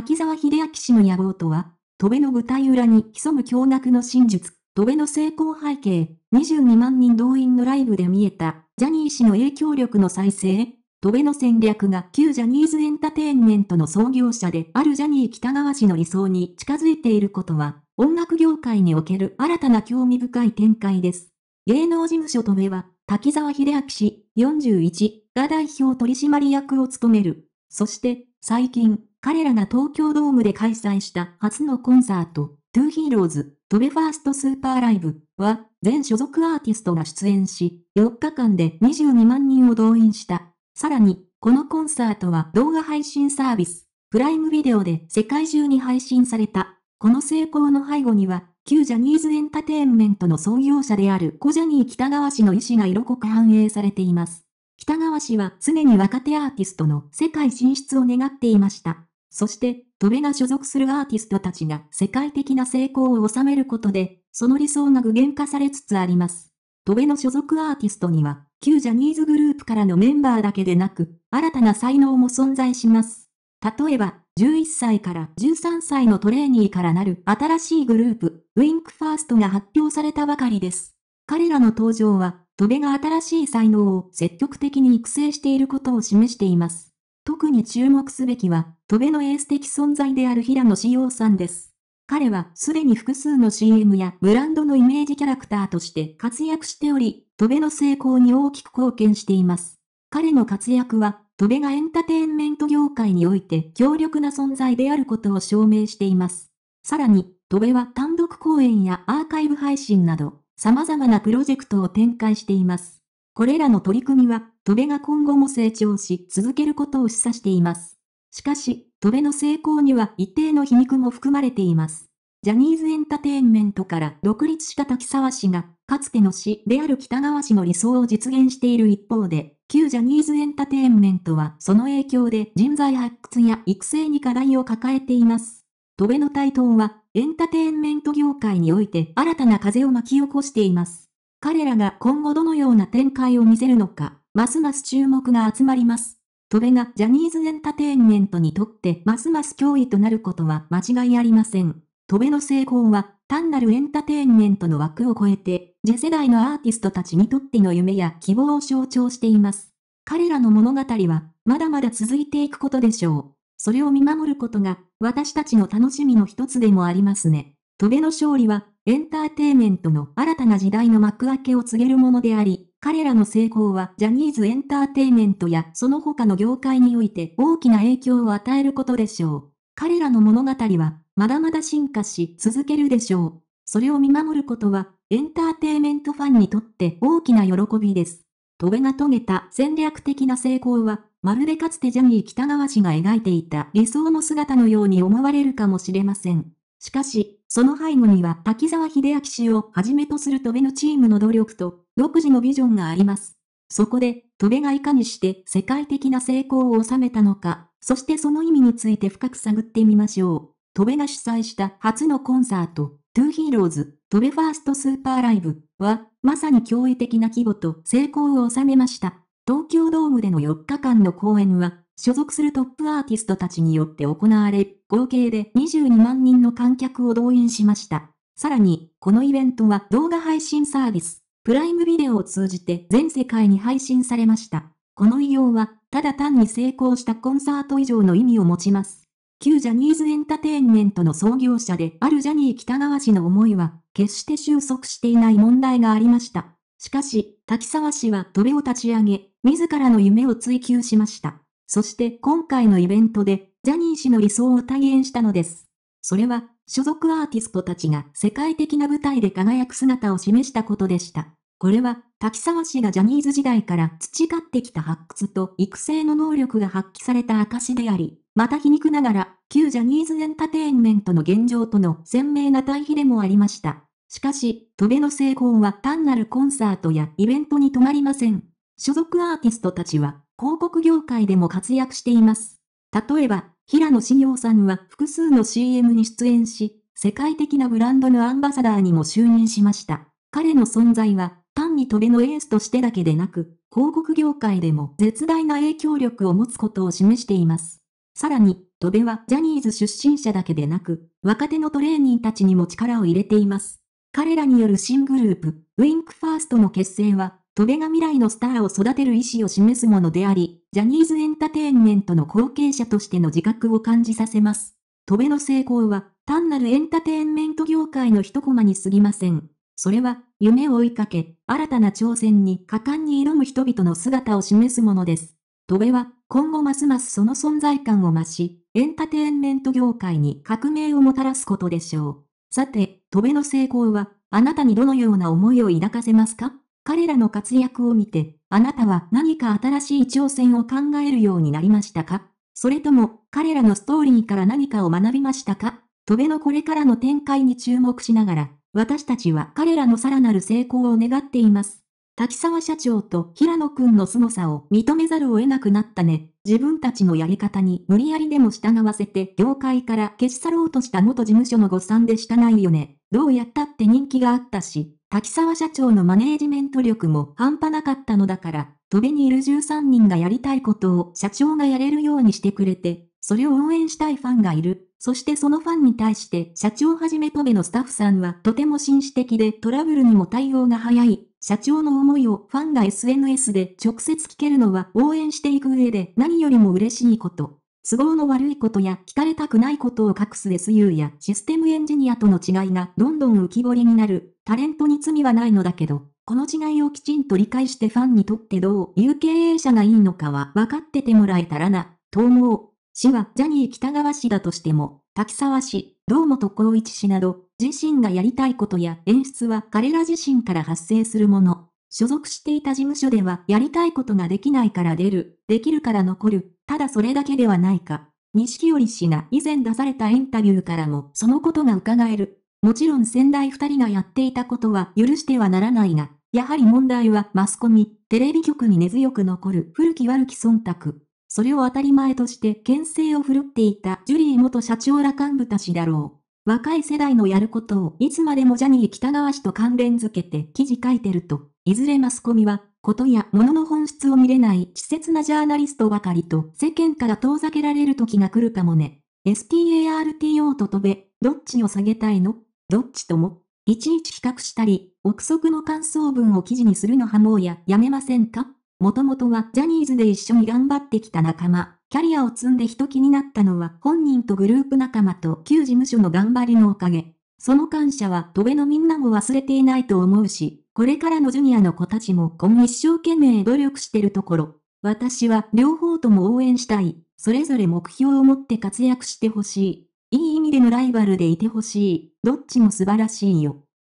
滝沢秀明氏の野望とは、戸辺の舞台裏に潜む驚愕の真実、戸辺の成功背景、22万人動員のライブで見えた、ジャニー氏の影響力の再生、戸辺の戦略が旧ジャニーズエンタテインメントの創業者であるジャニー北川氏の理想に近づいていることは、音楽業界における新たな興味深い展開です。芸能事務所戸辺は、滝沢秀明氏41が代表取締役を務める。そして、最近、彼らが東京ドームで開催した初のコンサート、トゥーヒーローズ、飛べファーストスーパーライブは、全所属アーティストが出演し、4日間で22万人を動員した。さらに、このコンサートは動画配信サービス、プライムビデオで世界中に配信された。この成功の背後には、旧ジャニーズエンタテインメントの創業者である小ジャニー北川氏の意思が色濃く反映されています。北川氏は常に若手アーティストの世界進出を願っていました。そして、トベが所属するアーティストたちが世界的な成功を収めることで、その理想が具現化されつつあります。トベの所属アーティストには、旧ジャニーズグループからのメンバーだけでなく、新たな才能も存在します。例えば、11歳から13歳のトレーニーからなる新しいグループ、ウィンクファーストが発表されたばかりです。彼らの登場は、トベが新しい才能を積極的に育成していることを示しています。特に注目すべきは、戸辺のエース的存在である平野紫耀さんです。彼はすでに複数の CM やブランドのイメージキャラクターとして活躍しており、戸辺の成功に大きく貢献しています。彼の活躍は、戸辺がエンターテインメント業界において強力な存在であることを証明しています。さらに、戸辺は単独公演やアーカイブ配信など、様々なプロジェクトを展開しています。これらの取り組みは、戸部が今後も成長し続けることを示唆しています。しかし、戸部の成功には一定の皮肉も含まれています。ジャニーズエンターテインメントから独立した滝沢氏が、かつての氏である北川氏の理想を実現している一方で、旧ジャニーズエンターテインメントはその影響で人材発掘や育成に課題を抱えています。戸部の台頭は、エンターテインメント業界において新たな風を巻き起こしています。彼らが今後どのような展開を見せるのか、ますます注目が集まります。トベがジャニーズエンタテインメントにとってますます脅威となることは間違いありません。トベの成功は単なるエンタテインメントの枠を超えて、次世代のアーティストたちにとっての夢や希望を象徴しています。彼らの物語は、まだまだ続いていくことでしょう。それを見守ることが、私たちの楽しみの一つでもありますね。トベの勝利は、エンターテイメントの新たな時代の幕開けを告げるものであり、彼らの成功はジャニーズエンターテイメントやその他の業界において大きな影響を与えることでしょう。彼らの物語はまだまだ進化し続けるでしょう。それを見守ることはエンターテイメントファンにとって大きな喜びです。トベが遂げた戦略的な成功はまるでかつてジャニー北川氏が描いていた理想の姿のように思われるかもしれません。しかし、その背後には滝沢秀明氏をはじめとする戸辺のチームの努力と、独自のビジョンがあります。そこで、戸辺がいかにして世界的な成功を収めたのか、そしてその意味について深く探ってみましょう。戸辺が主催した初のコンサート、トゥーヒーローズ、戸辺ファーストスーパーライブは、まさに驚異的な規模と成功を収めました。東京ドームでの4日間の公演は、所属するトップアーティストたちによって行われ、合計で22万人の観客を動員しました。さらに、このイベントは動画配信サービス、プライムビデオを通じて全世界に配信されました。この異様は、ただ単に成功したコンサート以上の意味を持ちます。旧ジャニーズエンターテインメントの創業者であるジャニー北川氏の思いは、決して収束していない問題がありました。しかし、滝沢氏は飛びを立ち上げ、自らの夢を追求しました。そして今回のイベントで、ジャニー氏の理想を体現したのです。それは、所属アーティストたちが世界的な舞台で輝く姿を示したことでした。これは、滝沢氏がジャニーズ時代から培ってきた発掘と育成の能力が発揮された証であり、また皮肉ながら、旧ジャニーズエンターテインメントの現状との鮮明な対比でもありました。しかし、戸辺の成功は単なるコンサートやイベントに止まりません。所属アーティストたちは広告業界でも活躍しています。例えば、平野紫耀さんは複数の CM に出演し、世界的なブランドのアンバサダーにも就任しました。彼の存在は、単にトベのエースとしてだけでなく、広告業界でも絶大な影響力を持つことを示しています。さらに、飛べはジャニーズ出身者だけでなく、若手のトレーニーたちにも力を入れています。彼らによる新グループ、ウィンクファーストの結成は、戸辺が未来のスターを育てる意思を示すものであり、ジャニーズエンタテインメントの後継者としての自覚を感じさせます。戸辺の成功は、単なるエンタテインメント業界の一コマに過ぎません。それは、夢を追いかけ、新たな挑戦に果敢に挑む人々の姿を示すものです。戸辺は、今後ますますその存在感を増し、エンタテインメント業界に革命をもたらすことでしょう。さて、戸辺の成功は、あなたにどのような思いを抱かせますか彼らの活躍を見て、あなたは何か新しい挑戦を考えるようになりましたかそれとも、彼らのストーリーから何かを学びましたか戸べのこれからの展開に注目しながら、私たちは彼らのさらなる成功を願っています。滝沢社長と平野くんの凄さを認めざるを得なくなったね。自分たちのやり方に無理やりでも従わせて業界から消し去ろうとした元事務所の誤算でしないよね。どうやったって人気があったし、滝沢社長のマネージメント力も半端なかったのだから、飛びにいる13人がやりたいことを社長がやれるようにしてくれて、それを応援したいファンがいる。そしてそのファンに対して社長はじめトベのスタッフさんはとても紳士的でトラブルにも対応が早い。社長の思いをファンが SNS で直接聞けるのは応援していく上で何よりも嬉しいこと。都合の悪いことや聞かれたくないことを隠す SU やシステムエンジニアとの違いがどんどん浮き彫りになる。タレントに罪はないのだけど、この違いをきちんと理解してファンにとってどういう経営者がいいのかは分かっててもらえたらな、と思う。氏はジャニー北川氏だとしても、滝沢氏、堂本光一氏など、自身がやりたいことや演出は彼ら自身から発生するもの。所属していた事務所ではやりたいことができないから出る、できるから残る、ただそれだけではないか。西織氏が以前出されたインタビューからもそのことが伺える。もちろん先代二人がやっていたことは許してはならないが、やはり問題はマスコミ、テレビ局に根強く残る古き悪き忖度。それを当たり前として牽制を振るっていたジュリー元社長ら幹部たちだろう。若い世代のやることをいつまでもジャニー北川氏と関連づけて記事書いてると、いずれマスコミは、ことや物の本質を見れない稚拙なジャーナリストばかりと世間から遠ざけられる時が来るかもね。STARTO と飛べ、どっちを下げたいのどっちとも。いちいち比較したり、憶測の感想文を記事にするのはもうや、やめませんかもともとはジャニーズで一緒に頑張ってきた仲間、キャリアを積んで人気になったのは本人とグループ仲間と旧事務所の頑張りのおかげ。その感謝は戸辺のみんなも忘れていないと思うし、これからのジュニアの子たちも今一生懸命努力してるところ。私は両方とも応援したい。それぞれ目標を持って活躍してほしい。いい意味でのライバルでいてほしい。どっちも素晴らしいよ。